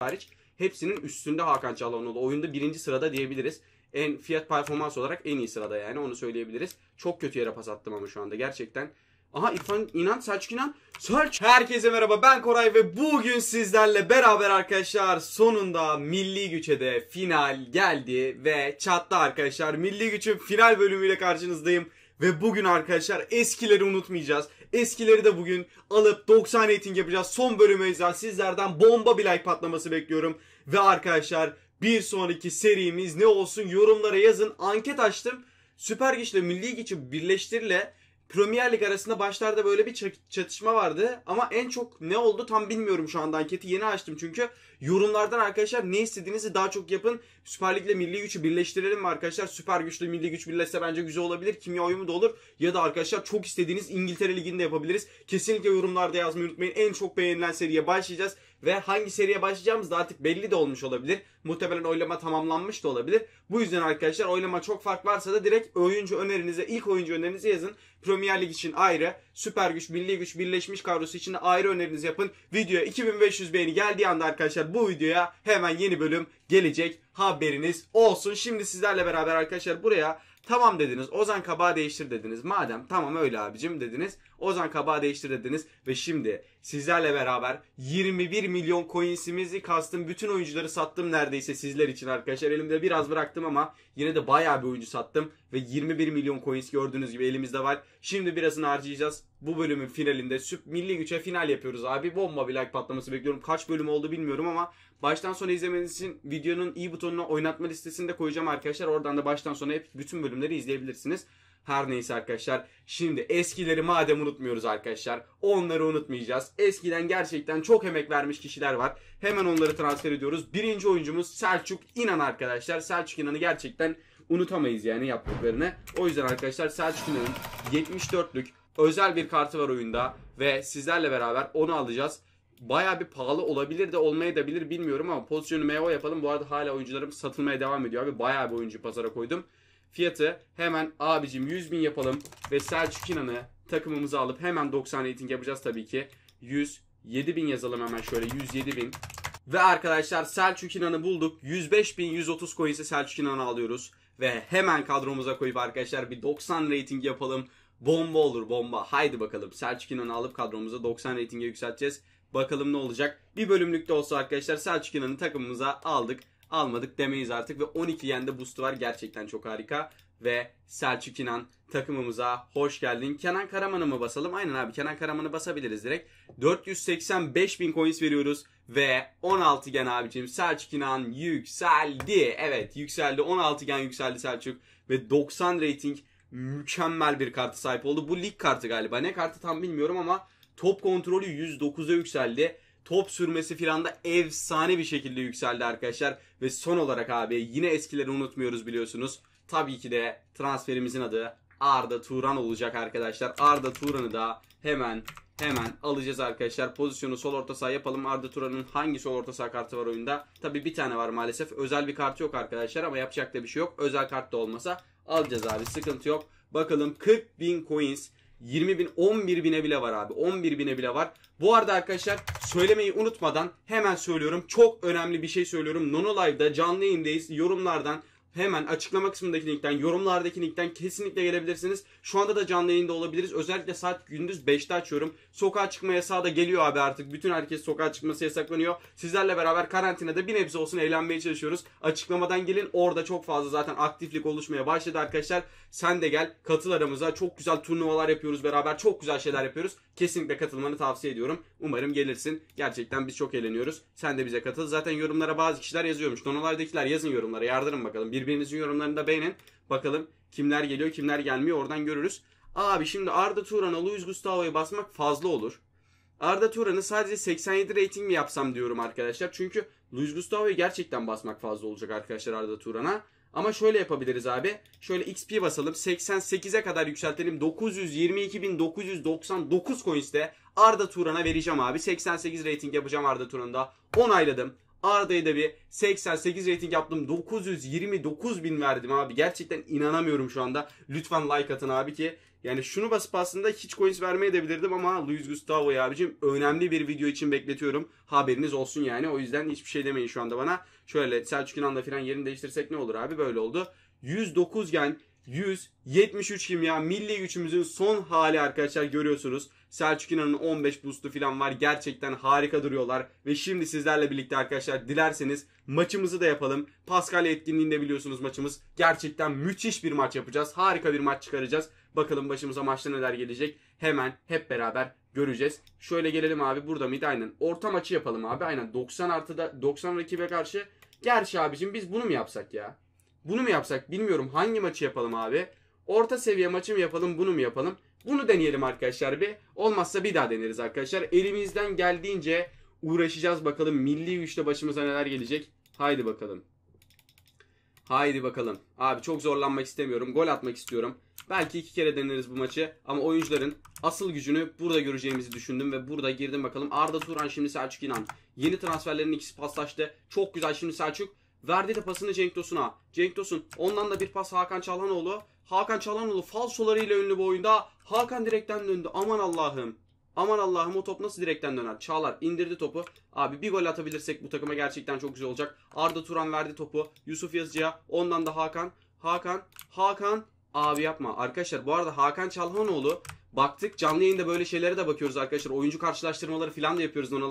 hariç hepsinin üstünde Hakan Çalhanoğlu. Oyunda birinci sırada diyebiliriz. En fiyat performans olarak en iyi sırada yani onu söyleyebiliriz. Çok kötü yere pas attım ama şu anda gerçekten. Aha İrfan İnan, Selçuk İnan, Selçuk. Herkese merhaba ben Koray ve bugün sizlerle beraber arkadaşlar sonunda Milli Güç'e de final geldi ve çattı arkadaşlar. Milli Güç'ün final bölümüyle karşınızdayım. Ve bugün arkadaşlar eskileri unutmayacağız. Eskileri de bugün alıp 90 rating yapacağız. Son bölümü özel sizlerden bomba bir like patlaması bekliyorum. Ve arkadaşlar bir sonraki serimiz ne olsun yorumlara yazın. Anket açtım. Süper Güç ile Milli Güç'ü birleştirile Premier Lig arasında başlarda böyle bir çatışma vardı. Ama en çok ne oldu tam bilmiyorum şu anda anketi yeni açtım çünkü. Yorumlardan arkadaşlar ne istediğinizi daha çok yapın. Süper Lig'le milli Güçü birleştirelim mi arkadaşlar? Süper güçle milli güç birleşse bence güzel olabilir. Kimya uyumu da olur. Ya da arkadaşlar çok istediğiniz İngiltere Ligi'ni de yapabiliriz. Kesinlikle yorumlarda yazmayı unutmayın. En çok beğenilen seriye başlayacağız. Ve hangi seriye başlayacağımız da artık belli de olmuş olabilir. Muhtemelen oylama tamamlanmış da olabilir. Bu yüzden arkadaşlar oylama çok fark varsa da direkt oyuncu önerinize, ilk oyuncu önerinizi yazın. Premier Lig için ayrı, süper güç, milli güç, birleşmiş kadrosu için de ayrı öneriniz yapın. Videoya 2500 beğeni geldiği anda arkadaşlar bu videoya hemen yeni bölüm gelecek haberiniz olsun. Şimdi sizlerle beraber arkadaşlar buraya tamam dediniz. Ozan kabağı değiştir dediniz. Madem tamam öyle abicim dediniz. Ozan kabağı değiştir dediniz. Ve şimdi sizlerle beraber 21 milyon coinsimizi kastım. Bütün oyuncuları sattım neredeyse sizler için arkadaşlar. Elimde biraz bıraktım ama yine de bayağı bir oyuncu sattım. Ve 21 milyon coins gördüğünüz gibi elimizde var. Şimdi birazını harcayacağız. Bu bölümün finalinde Süp Milli Güç'e final yapıyoruz abi. Bomba bir like patlaması bekliyorum. Kaç bölüm oldu bilmiyorum ama baştan sona izlemeniz için videonun i butonuna oynatma listesini de koyacağım arkadaşlar. Oradan da baştan sona hep bütün bölümleri izleyebilirsiniz. Her neyse arkadaşlar. Şimdi eskileri madem unutmuyoruz arkadaşlar. Onları unutmayacağız. Eskiden gerçekten çok emek vermiş kişiler var. Hemen onları transfer ediyoruz. Birinci oyuncumuz Selçuk İnan arkadaşlar. Selçuk İnan'ı gerçekten unutamayız yani yaptıklarını. O yüzden arkadaşlar Selçuk İnan'ın 74'lük özel bir kartı var oyunda. Ve sizlerle beraber onu alacağız. Baya bir pahalı olabilir de olmaya da bilir bilmiyorum ama pozisyonu MO yapalım. Bu arada hala oyuncularım satılmaya devam ediyor abi. Baya bir oyuncu pazara koydum. Fiyatı hemen abicim 100 bin yapalım ve Selçuk İnan'ı takımımıza alıp hemen 90 rating yapacağız tabii ki. 107 bin yazalım hemen şöyle 107 bin. Ve arkadaşlar Selçuk İnan'ı bulduk. 105 bin 130 coins'e Selçuk İnan'ı alıyoruz. Ve hemen kadromuza koyup arkadaşlar bir 90 rating yapalım. Bomba olur bomba. Haydi bakalım Selçuk İnan'ı alıp kadromuza 90 ratinge yükselteceğiz. Bakalım ne olacak. Bir bölümlük de olsa arkadaşlar Selçuk İnan'ı takımımıza aldık almadık demeyiz artık. Ve 12 yende boostu var gerçekten çok harika. Ve Selçuk İnan takımımıza hoş geldin. Kenan Karaman'ı mı basalım? Aynen abi Kenan Karaman'ı basabiliriz direkt. 485 bin coins veriyoruz. Ve 16 gen abicim Selçuk İnan yükseldi. Evet yükseldi 16 gen yükseldi Selçuk. Ve 90 rating mükemmel bir kartı sahip oldu. Bu lig kartı galiba. Ne kartı tam bilmiyorum ama top kontrolü 109'a yükseldi top sürmesi filan da efsane bir şekilde yükseldi arkadaşlar. Ve son olarak abi yine eskileri unutmuyoruz biliyorsunuz. Tabii ki de transferimizin adı Arda Turan olacak arkadaşlar. Arda Turan'ı da hemen hemen alacağız arkadaşlar. Pozisyonu sol orta saha yapalım. Arda Turan'ın hangi sol orta saha kartı var oyunda? Tabii bir tane var maalesef. Özel bir kartı yok arkadaşlar ama yapacak da bir şey yok. Özel kart da olmasa alacağız abi. Sıkıntı yok. Bakalım 40 bin coins 20 bin 11 bine bile var abi 11 bine bile var. Bu arada arkadaşlar söylemeyi unutmadan hemen söylüyorum çok önemli bir şey söylüyorum. Nono Live'da canlı yayındayız yorumlardan hemen açıklama kısmındaki linkten, yorumlardaki linkten kesinlikle gelebilirsiniz. Şu anda da canlı yayında olabiliriz. Özellikle saat gündüz 5'te açıyorum. Sokağa çıkma yasağı da geliyor abi artık. Bütün herkes sokağa çıkması yasaklanıyor. Sizlerle beraber karantinada bir nebze olsun eğlenmeye çalışıyoruz. Açıklamadan gelin. Orada çok fazla zaten aktiflik oluşmaya başladı arkadaşlar. Sen de gel katıl aramıza. Çok güzel turnuvalar yapıyoruz beraber. Çok güzel şeyler yapıyoruz. Kesinlikle katılmanı tavsiye ediyorum. Umarım gelirsin. Gerçekten biz çok eğleniyoruz. Sen de bize katıl. Zaten yorumlara bazı kişiler yazıyormuş. Donalay'dakiler yazın yorumlara. Yardırın bakalım. Bir Birbirinizin yorumlarını da beğenin. Bakalım kimler geliyor kimler gelmiyor oradan görürüz. Abi şimdi Arda Turan'a Luis Gustavo'ya basmak fazla olur. Arda Turan'ı sadece 87 rating mi yapsam diyorum arkadaşlar. Çünkü Luis Gustavo'ya gerçekten basmak fazla olacak arkadaşlar Arda Turan'a. Ama şöyle yapabiliriz abi. Şöyle XP basalım. 88'e kadar yükseltelim. 922.999 coins'te Arda Turan'a vereceğim abi. 88 rating yapacağım Arda Turan'da. Onayladım. Arda'ya da bir 88 rating yaptım. 929 bin verdim abi. Gerçekten inanamıyorum şu anda. Lütfen like atın abi ki yani şunu basıp aslında hiç coins vermeye de bilirdim ama Luis Gustavo'yu abicim önemli bir video için bekletiyorum. Haberiniz olsun yani. O yüzden hiçbir şey demeyin şu anda bana. Şöyle Selçuk İnan'la falan yerini değiştirsek ne olur abi? Böyle oldu. 109 gen 173 kimya milli güçümüzün son hali arkadaşlar görüyorsunuz. Selçuk İnan'ın 15 boost'u falan var. Gerçekten harika duruyorlar. Ve şimdi sizlerle birlikte arkadaşlar dilerseniz maçımızı da yapalım. Pascal etkinliğinde biliyorsunuz maçımız. Gerçekten müthiş bir maç yapacağız. Harika bir maç çıkaracağız. Bakalım başımıza maçta neler gelecek. Hemen hep beraber göreceğiz. Şöyle gelelim abi burada mıydı? Aynen. Orta maçı yapalım abi. Aynen 90 artıda 90 rakibe karşı. Gerçi abicim biz bunu mu yapsak ya? Bunu mu yapsak bilmiyorum. Hangi maçı yapalım abi? Orta seviye maçı mı yapalım bunu mu yapalım? Bunu deneyelim arkadaşlar bir. Olmazsa bir daha deneriz arkadaşlar. Elimizden geldiğince uğraşacağız bakalım. Milli güçle başımıza neler gelecek. Haydi bakalım. Haydi bakalım. Abi çok zorlanmak istemiyorum. Gol atmak istiyorum. Belki iki kere deneriz bu maçı. Ama oyuncuların asıl gücünü burada göreceğimizi düşündüm. Ve burada girdim bakalım. Arda Turan şimdi Selçuk İnan. Yeni transferlerin ikisi paslaştı. Çok güzel şimdi Selçuk. Verdi de pasını Cenk Tosun'a. Cenk Tosun ondan da bir pas Hakan Çalhanoğlu. Hakan Çalhanoğlu falsolarıyla ünlü bu oyunda. Hakan direkten döndü. Aman Allah'ım. Aman Allah'ım o top nasıl direkten döner? Çağlar indirdi topu. Abi bir gol atabilirsek bu takıma gerçekten çok güzel olacak. Arda Turan verdi topu. Yusuf Yazıcı'ya. Ondan da Hakan. Hakan. Hakan. Abi yapma. Arkadaşlar bu arada Hakan Çalhanoğlu baktık. Canlı yayında böyle şeylere de bakıyoruz arkadaşlar. Oyuncu karşılaştırmaları falan da yapıyoruz Nona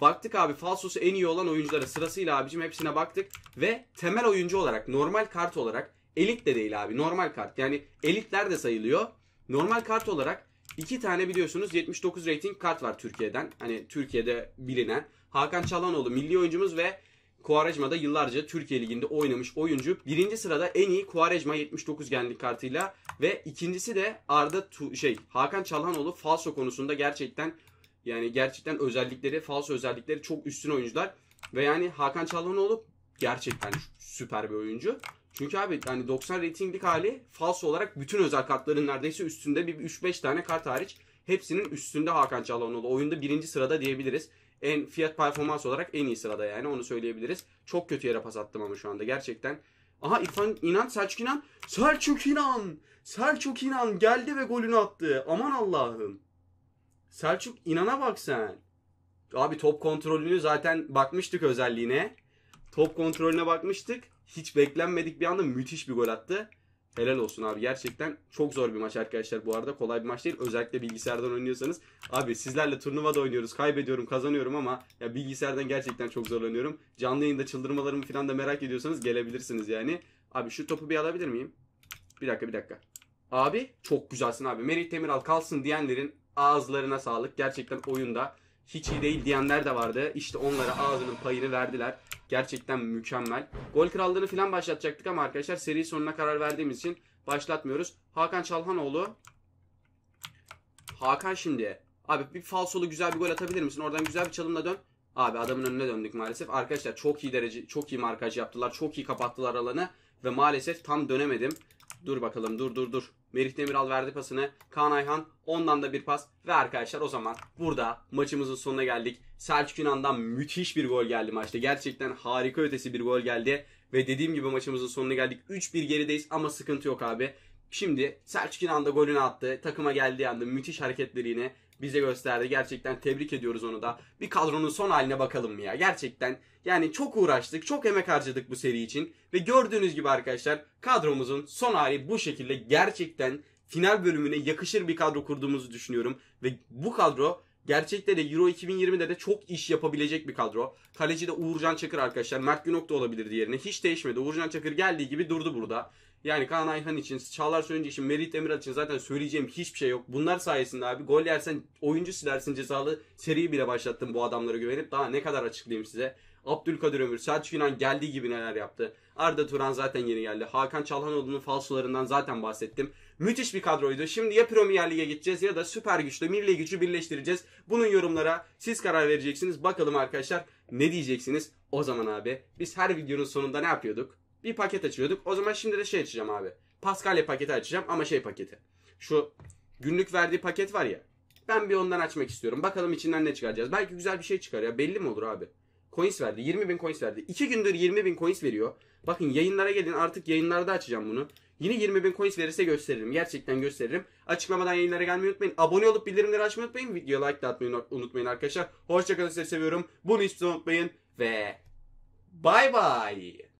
Baktık abi falsosu en iyi olan oyunculara sırasıyla abicim hepsine baktık. Ve temel oyuncu olarak normal kart olarak elit de değil abi normal kart. Yani elitler de sayılıyor. Normal kart olarak iki tane biliyorsunuz 79 rating kart var Türkiye'den. Hani Türkiye'de bilinen. Hakan Çalanoğlu milli oyuncumuz ve Kuarejma'da yıllarca Türkiye Ligi'nde oynamış oyuncu. Birinci sırada en iyi Kuarejma 79 genlik kartıyla ve ikincisi de Arda tu şey Hakan Çalhanoğlu falso konusunda gerçekten yani gerçekten özellikleri, falso özellikleri çok üstün oyuncular. Ve yani Hakan Çalhanoğlu gerçekten süper bir oyuncu. Çünkü abi yani 90 ratinglik hali falso olarak bütün özel kartların neredeyse üstünde bir 3-5 tane kart hariç hepsinin üstünde Hakan Çalhanoğlu. Oyunda birinci sırada diyebiliriz. En fiyat performans olarak en iyi sırada yani onu söyleyebiliriz. Çok kötü yere pas attım ama şu anda gerçekten. Aha İrfan İnan, Selçuk İnan. Selçuk İnan! Selçuk İnan geldi ve golünü attı. Aman Allah'ım. Selçuk inana bak sen. Abi top kontrolünü zaten bakmıştık özelliğine. Top kontrolüne bakmıştık. Hiç beklenmedik bir anda müthiş bir gol attı. Helal olsun abi. Gerçekten çok zor bir maç arkadaşlar. Bu arada kolay bir maç değil. Özellikle bilgisayardan oynuyorsanız. Abi sizlerle turnuvada oynuyoruz. Kaybediyorum, kazanıyorum ama ya bilgisayardan gerçekten çok zorlanıyorum. Canlı yayında çıldırmalarımı falan da merak ediyorsanız gelebilirsiniz yani. Abi şu topu bir alabilir miyim? Bir dakika, bir dakika. Abi çok güzelsin abi. Merih Demiral kalsın diyenlerin ağızlarına sağlık. Gerçekten oyunda hiç iyi değil diyenler de vardı. İşte onlara ağzının payını verdiler. Gerçekten mükemmel. Gol krallığını falan başlatacaktık ama arkadaşlar seri sonuna karar verdiğimiz için başlatmıyoruz. Hakan Çalhanoğlu. Hakan şimdi. Abi bir falsolu güzel bir gol atabilir misin? Oradan güzel bir çalımla dön. Abi adamın önüne döndük maalesef. Arkadaşlar çok iyi derece, çok iyi markaj yaptılar. Çok iyi kapattılar alanı. Ve maalesef tam dönemedim. Dur bakalım dur dur dur. Merih Demiral verdi pasını. Kaan Ayhan ondan da bir pas. Ve arkadaşlar o zaman burada maçımızın sonuna geldik. Selçuk Yunan'dan müthiş bir gol geldi maçta. Gerçekten harika ötesi bir gol geldi. Ve dediğim gibi maçımızın sonuna geldik. 3-1 gerideyiz ama sıkıntı yok abi. Şimdi Selçuk İnan da golünü attı. Takıma geldiği anda müthiş hareketleri yine bize gösterdi. Gerçekten tebrik ediyoruz onu da. Bir kadronun son haline bakalım mı ya? Gerçekten yani çok uğraştık, çok emek harcadık bu seri için. Ve gördüğünüz gibi arkadaşlar kadromuzun son hali bu şekilde gerçekten final bölümüne yakışır bir kadro kurduğumuzu düşünüyorum. Ve bu kadro Gerçekte de Euro 2020'de de çok iş yapabilecek bir kadro. Kaleci de Uğurcan Çakır arkadaşlar. Mert Günok da olabilir diğerine. Hiç değişmedi. Uğurcan Çakır geldiği gibi durdu burada. Yani Kaan Ayhan için, Çağlar Söyüncü için, Merit Emirat için zaten söyleyeceğim hiçbir şey yok. Bunlar sayesinde abi gol yersen oyuncu silersin cezalı seriyi bile başlattım bu adamlara güvenip. Daha ne kadar açıklayayım size. Abdülkadir Ömür, Selçuk İnan geldiği gibi neler yaptı. Arda Turan zaten yeni geldi. Hakan Çalhanoğlu'nun falsolarından zaten bahsettim. Müthiş bir kadroydu. Şimdi ya Premier Lig'e gideceğiz ya da süper güçle milli gücü birleştireceğiz. Bunun yorumlara siz karar vereceksiniz. Bakalım arkadaşlar ne diyeceksiniz? O zaman abi biz her videonun sonunda ne yapıyorduk? bir paket açıyorduk. O zaman şimdi de şey açacağım abi. Paskalya paketi açacağım ama şey paketi. Şu günlük verdiği paket var ya. Ben bir ondan açmak istiyorum. Bakalım içinden ne çıkaracağız. Belki güzel bir şey çıkar ya. Belli mi olur abi? Coins verdi. 20 bin coins verdi. 2 gündür 20 bin coins veriyor. Bakın yayınlara gelin. Artık yayınlarda açacağım bunu. Yine 20 bin coins verirse gösteririm. Gerçekten gösteririm. Açıklamadan yayınlara gelmeyi unutmayın. Abone olup bildirimleri açmayı unutmayın. Videoya like de atmayı unutmayın arkadaşlar. Hoşçakalın. Sizi seviyorum. Bunu hiçbir zaman unutmayın. Ve bay bay.